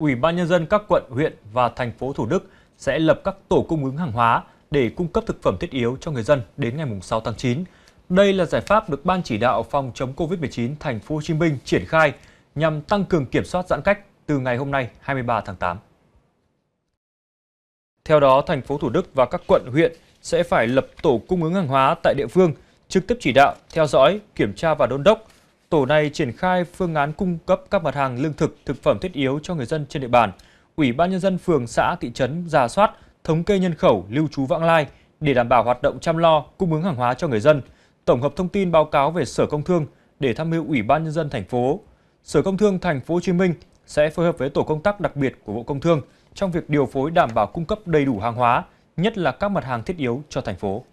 Ủy ban nhân dân các quận, huyện và thành phố Thủ Đức sẽ lập các tổ cung ứng hàng hóa để cung cấp thực phẩm thiết yếu cho người dân đến ngày 6 tháng 9. Đây là giải pháp được Ban chỉ đạo phòng chống Covid-19 thành phố Hồ Chí Minh triển khai nhằm tăng cường kiểm soát giãn cách từ ngày hôm nay 23 tháng 8. Theo đó, thành phố Thủ Đức và các quận, huyện sẽ phải lập tổ cung ứng hàng hóa tại địa phương, trực tiếp chỉ đạo, theo dõi, kiểm tra và đôn đốc tổ này triển khai phương án cung cấp các mặt hàng lương thực, thực phẩm thiết yếu cho người dân trên địa bàn. Ủy ban nhân dân phường, xã, thị trấn giả soát, thống kê nhân khẩu, lưu trú vãng lai để đảm bảo hoạt động chăm lo, cung ứng hàng hóa cho người dân. Tổng hợp thông tin báo cáo về Sở Công Thương để tham mưu Ủy ban nhân dân thành phố. Sở Công Thương thành phố Hồ Chí Minh sẽ phối hợp với tổ công tác đặc biệt của Bộ Công Thương trong việc điều phối đảm bảo cung cấp đầy đủ hàng hóa, nhất là các mặt hàng thiết yếu cho thành phố.